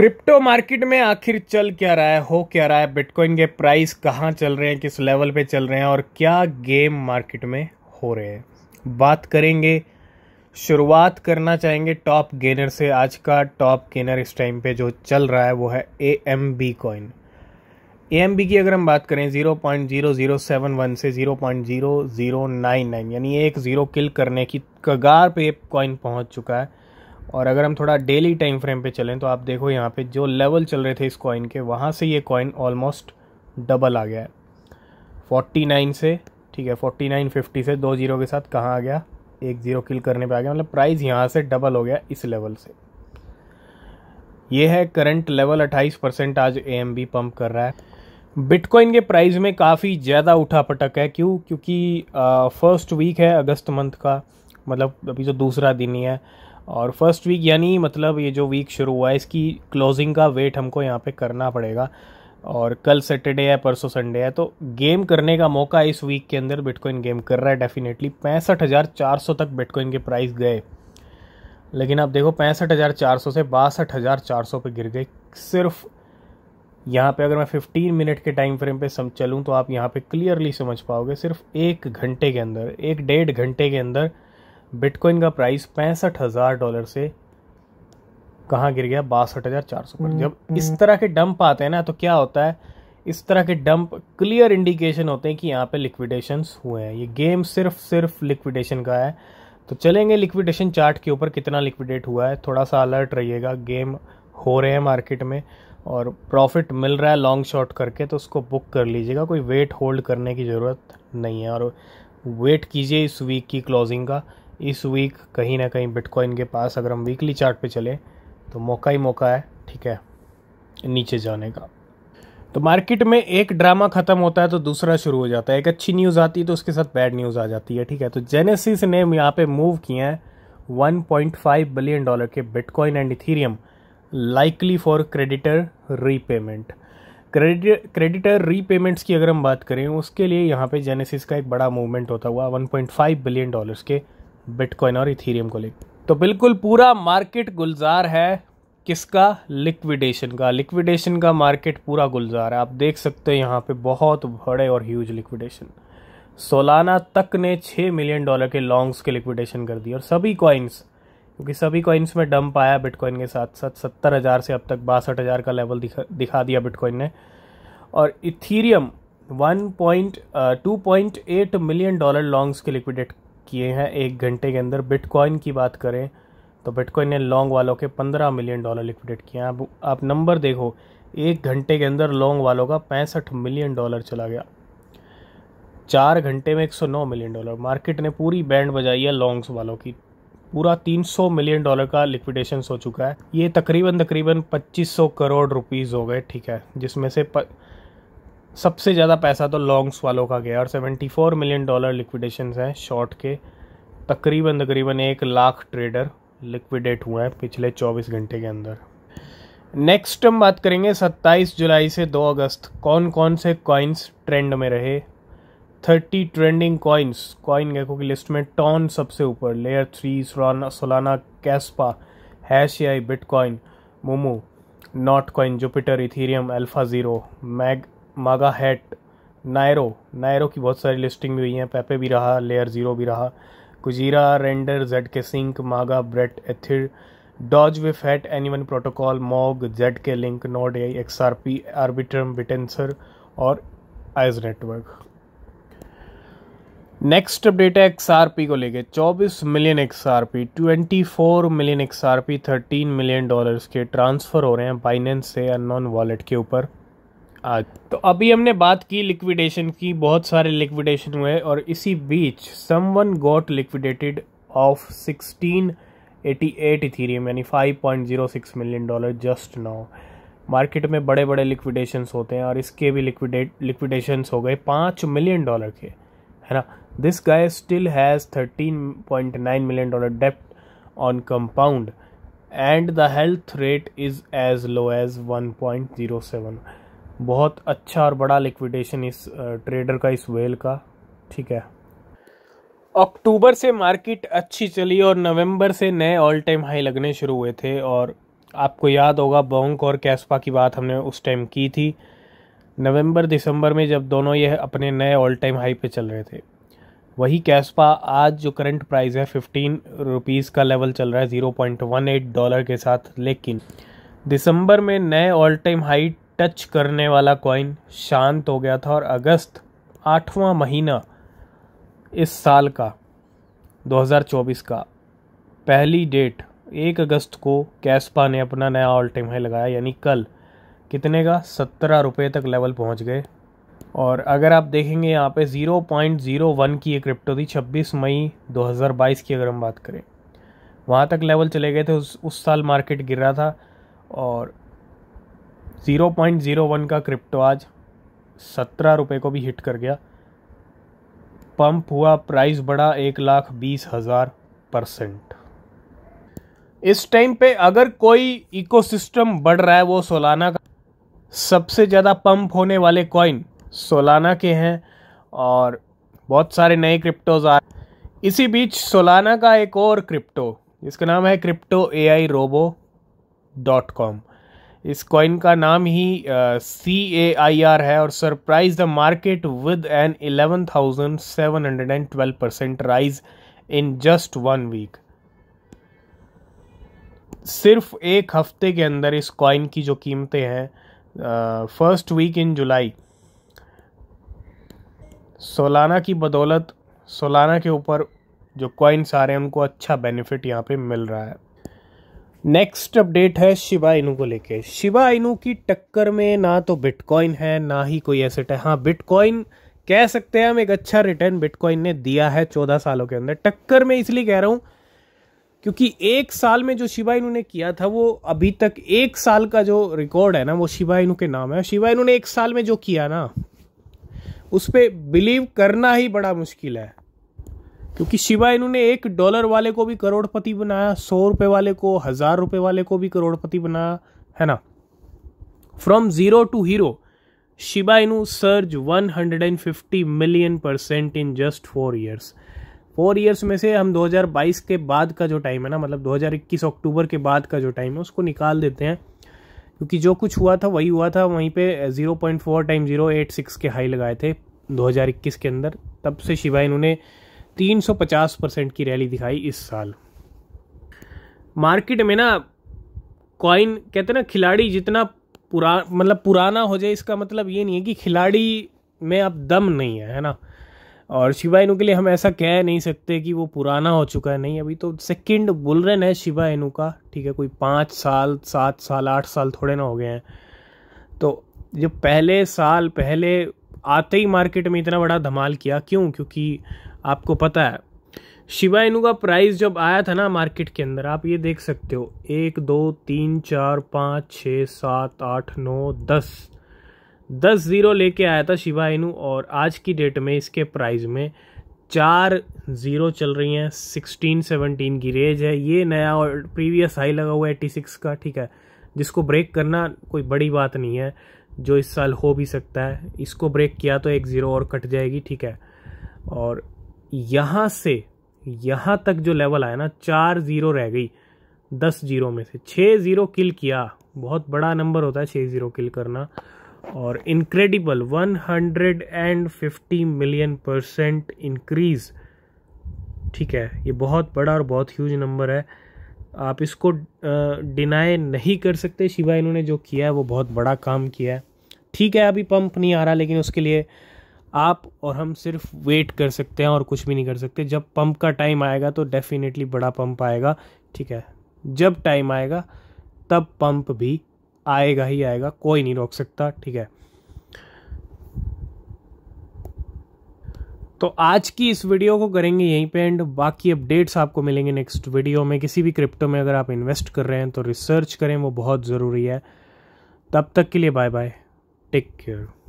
Crypto market में आखिर चल क्या रहा है हो क्या रहा है बिटकॉइन के प्राइस कहाँ चल रहे हैं किस लेवल पे चल रहे हैं और क्या गेम मार्केट में हो रहे हैं बात करेंगे शुरुआत करना चाहेंगे टॉप गेनर से आज का टॉप गेनर इस टाइम पे जो चल रहा है वो है A M B coin A M B की अगर हम बात करें zero point zero zero seven one से zero point zero zero nine nine यानी एक ज़ीरो किल करने की कगार पे कॉइन पहुंच चुका है और अगर हम थोड़ा डेली टाइम फ्रेम पे चलें तो आप देखो यहाँ पे जो लेवल चल रहे थे इस कॉइन के वहाँ से ये कॉइन ऑलमोस्ट डबल आ गया है 49 से ठीक है नाइन फिफ्टी से दो जीरो के साथ कहाँ आ गया एक ज़ीरो किल करने पे आ गया मतलब प्राइस यहाँ से डबल हो गया इस लेवल से ये है करंट लेवल 28 परसेंट आज ए पंप कर रहा है बिटकॉइन के प्राइस में काफ़ी ज़्यादा उठा पटक है क्यों क्योंकि फर्स्ट वीक है अगस्त मंथ का मतलब अभी तो दूसरा दिन ही है और फर्स्ट वीक यानी मतलब ये जो वीक शुरू हुआ है इसकी क्लोजिंग का वेट हमको यहाँ पे करना पड़ेगा और कल सैटरडे है परसों संडे है तो गेम करने का मौका इस वीक के अंदर बिटकॉइन गेम कर रहा है डेफिनेटली पैंसठ हज़ार चार सौ तक बिटकॉइन के प्राइस गए लेकिन आप देखो पैंसठ हज़ार चार सौ से बासठ हज़ार चार सौ पर गिर गए सिर्फ यहाँ पे अगर मैं 15 मिनट के टाइम फ्रेम पे सम चलूँ तो आप यहाँ पे क्लियरली समझ पाओगे सिर्फ एक घंटे के अंदर एक डेढ़ घंटे के अंदर बिटकॉइन का प्राइस पैंसठ हज़ार डॉलर से कहाँ गिर गया बासठ हज़ार चार सौ पर हम्म, जब हम्म। इस तरह के डंप आते हैं ना तो क्या होता है इस तरह के डंप क्लियर इंडिकेशन होते हैं कि यहाँ पे लिक्विडेशन हुए हैं ये गेम सिर्फ सिर्फ लिक्विडेशन का है तो चलेंगे लिक्विडेशन चार्ट के ऊपर कितना लिक्विडेट हुआ है थोड़ा सा अलर्ट रहिएगा गेम हो रहे हैं मार्केट में और प्रॉफिट मिल रहा है लॉन्ग शॉट करके तो उसको बुक कर लीजिएगा कोई वेट होल्ड करने की ज़रूरत नहीं है और वेट कीजिए इस वीक की क्लोजिंग का इस वीक कहीं ना कहीं बिटकॉइन के पास अगर हम वीकली चार्ट पे चले तो मौका ही मौका है ठीक है नीचे जाने का तो मार्केट में एक ड्रामा ख़त्म होता है तो दूसरा शुरू हो जाता है एक अच्छी न्यूज़ आती है तो उसके साथ बैड न्यूज़ आ जाती है ठीक है तो जेनेसिस ने यहाँ पे मूव किया है 1.5 बिलियन डॉलर के bitcoin and ethereum likely for creditor repayment credit creditor repayments की अगर हम बात करें उसके लिए यहाँ पे जेनेसिस का एक बड़ा मूवमेंट होता हुआ 1.5 बिलियन डॉलर्स के बिटकॉइन और इथीरियम को लेकर तो बिल्कुल पूरा मार्केट गुलजार है किसका लिक्विडेशन का लिक्विडेशन का मार्केट पूरा गुलजार है आप देख सकते हो यहाँ पे बहुत बड़े और ह्यूज लिक्विडेशन सोलाना तक ने छः मिलियन डॉलर के लॉन्ग्स के लिक्विडेशन कर दिए और सभी कॉइन्स क्योंकि सभी कॉइन्स में डंप आया बिटकॉइन के साथ साथ सत्तर हज़ार से अब तक बासठ हज़ार का लेवल दिखा दिखा दिया बिटकॉइन ने और ethereum one point two point eight million dollar longs के लिक्विडेट किए हैं एक घंटे के अंदर बिटकॉइन की बात करें तो बिटकॉइन ने लॉन्ग वालों के पंद्रह मिलियन डॉलर लिक्विडेट किए हैं आप, आप नंबर देखो एक घंटे के अंदर लॉन्ग वालों का पैंसठ मिलियन डॉलर चला गया चार घंटे में 109 मिलियन डॉलर मार्केट ने पूरी बैंड बजाई है लॉन्ग्स वालों की पूरा 300 मिलियन डॉलर का लिक्विडेशन हो चुका है ये तकरीबन तकरीबन 2500 करोड़ रुपीज़ हो गए ठीक है जिसमें से प, सबसे ज़्यादा पैसा तो लॉन्ग्स वालों का गया और 74 मिलियन डॉलर लिक्विडेशन हैं शॉर्ट के तकरीबन तकरीबन एक लाख ट्रेडर लिक्विडेट हुए हैं पिछले 24 घंटे के अंदर नेक्स्ट हम बात करेंगे 27 जुलाई से 2 अगस्त कौन कौन से कॉइन्स ट्रेंड में रहे 30 ट्रेंडिंग कॉइन्स कॉइन गेको की लिस्ट में टॉन सबसे ऊपर layer three Solana Kaspa Hash AI bitcoin Momo Not coin Jupiter ethereum Alpha zero Mag Maga hat Neiro Neiro की बहुत सारी लिस्टिंग भी हुई है पेपे भी रहा लेयर ज़ीरो भी रहा Kujira Render Z K sync Maga Brett Aethir Doge wif hat one protocol Mog Z K link node A X R P Arbitrum Bittensor और आइज नेटवर्क नेक्स्ट अपडेट है एक्स आर पी को लेके चौबीस million X R P twenty four million X R P thirteen million dollars के transfer हो रहे हैं बाइनेंस से अननोन वॉलेट के ऊपर तो अभी हमने बात की लिक्विडेशन की बहुत सारे लिक्विडेशन हुए और इसी बीच someone got liquidated of 1688 ethereum यानी 5.06 million dollar just now market में बड़े बड़े लिक्विडेशंस होते हैं और इसके भी लिक्विडेट लिक्विडेशंस हो गए पाँच मिलियन डॉलर के है ना this guy still has thirteen point nine million dollar डेप्ट on Compound and the health rate is as low as one point zero seven बहुत अच्छा और बड़ा लिक्विडेशन इस ट्रेडर का इस वेल का ठीक है अक्टूबर से मार्केट अच्छी चली और नवंबर से नए ऑल टाइम हाई लगने शुरू हुए थे और आपको याद होगा बोंक और कैस्पा की बात हमने उस टाइम की थी नवंबर दिसंबर में जब दोनों ये अपने नए ऑल टाइम हाई पे चल रहे थे वही कैस्पा आज जो करंट प्राइस है फिफ्टीन रुपीज़ का लेवल चल रहा है zero point one eight dollar के साथ लेकिन दिसंबर में नए ऑल टाइम हाई टच करने वाला कॉइन शांत हो गया था और अगस्त आठवां महीना इस साल का 2024 का पहली डेट एक अगस्त को कैसपा ने अपना नया ऑल टाइम हाई लगाया यानी कल कितने का सत्रह रुपये तक लेवल पहुंच गए और अगर आप देखेंगे यहाँ पे 0.01 की ये क्रिप्टो थी 26 मई 2022 की अगर हम बात करें वहाँ तक लेवल चले गए थे उस उस साल मार्केट गिर रहा था और 0.01 का क्रिप्टो आज सत्रह रुपये को भी हिट कर गया पंप हुआ प्राइस बढ़ा एक लाख बीस हज़ार परसेंट इस टाइम पे अगर कोई इकोसिस्टम बढ़ रहा है वो सोलाना का सबसे ज़्यादा पंप होने वाले कॉइन सोलाना के हैं और बहुत सारे नए क्रिप्टोज आ इसी बीच सोलाना का एक और क्रिप्टो जिसका नाम है crypto A I robo dot com इस कॉइन का नाम ही सी ए आई आर है और surprise the market with an eleven thousand seven hundred and twelve percent rise in just one week सिर्फ एक हफ्ते के अंदर इस कॉइन की जो कीमतें हैं first week in July Solana की बदौलत सोलाना के ऊपर जो कॉइन्स आ रहे हैं उनको अच्छा बेनिफिट यहाँ पे मिल रहा है नेक्स्ट अपडेट है शिवा इनू को लेके शिवा इनू की टक्कर में ना तो बिटकॉइन है ना ही कोई एसेट है हाँ बिटकॉइन कह सकते हैं हम एक अच्छा रिटर्न बिटकॉइन ने दिया है चौदह सालों के अंदर टक्कर में इसलिए कह रहा हूँ क्योंकि एक साल में जो शिवा इनू ने किया था वो अभी तक एक साल का जो रिकॉर्ड है ना वो शिवा इनू के नाम है शिवा इनू ने एक साल में जो किया ना उस पर बिलीव करना ही बड़ा मुश्किल है क्योंकि शिवा इन्होंने एक डॉलर वाले को भी करोड़पति बनाया सौ रुपए वाले को हज़ार रुपए वाले को भी करोड़पति बनाया है ना from zero to hero Shiba Inu surge 150 million percent in just four years four years में से हम 2022 के बाद का जो टाइम है ना मतलब 2021 अक्टूबर के बाद का जो टाइम है उसको निकाल देते हैं क्योंकि जो कुछ हुआ था वही हुआ था वहीं पे 0.4 टाइम 0.86 के हाई लगाए थे 2021 के अंदर तब से शिवा इन्होंने 350 परसेंट की रैली दिखाई इस साल मार्केट में ना कॉइन कहते ना खिलाड़ी जितना पुरा मतलब पुराना हो जाए इसका मतलब ये नहीं है कि खिलाड़ी में अब दम नहीं है है ना और शिवा इनू के लिए हम ऐसा कह नहीं सकते कि वो पुराना हो चुका है नहीं अभी तो सेकंड बुलरन है शिवा इनू का ठीक है कोई पाँच साल सात साल आठ साल थोड़े ना हो गए हैं तो जो पहले साल पहले आते ही मार्केट में इतना बड़ा धमाल किया क्यों क्योंकि आपको पता है शिवा इनू का प्राइस जब आया था ना मार्केट के अंदर आप ये देख सकते हो एक दो तीन चार पाँच छः सात आठ नौ दस दस ज़ीरो लेके आया था शिवा इनू और आज की डेट में इसके प्राइस में चार ज़ीरो चल रही हैं सिक्सटीन सेवनटीन की रेंज है ये नया और प्रीवियस हाई लगा हुआ है एट्टी सिक्स का ठीक है जिसको ब्रेक करना कोई बड़ी बात नहीं है जो इस साल हो भी सकता है इसको ब्रेक किया तो एक ज़ीरो और कट जाएगी ठीक है और यहाँ से यहाँ तक जो लेवल आया ना चार ज़ीरो रह गई दस जीरो में से छः ज़ीरो किल किया बहुत बड़ा नंबर होता है छः ज़ीरो किल करना और incredible one hundred and fifty million percent increase ठीक है ये बहुत बड़ा और बहुत ह्यूज नंबर है आप इसको डिनाई नहीं कर सकते शिवा इन्होंने जो किया है वो बहुत बड़ा काम किया है ठीक है अभी पंप नहीं आ रहा लेकिन उसके लिए आप और हम सिर्फ वेट कर सकते हैं और कुछ भी नहीं कर सकते जब पंप का टाइम आएगा तो डेफिनेटली बड़ा पंप आएगा ठीक है जब टाइम आएगा तब पंप भी आएगा ही आएगा कोई नहीं रोक सकता ठीक है तो आज की इस वीडियो को करेंगे यहीं पे एंड बाकी अपडेट्स आपको मिलेंगे नेक्स्ट वीडियो में किसी भी क्रिप्टो में अगर आप इन्वेस्ट कर रहे हैं तो रिसर्च करें वो बहुत ज़रूरी है तब तक के लिए बाय बाय टेक केयर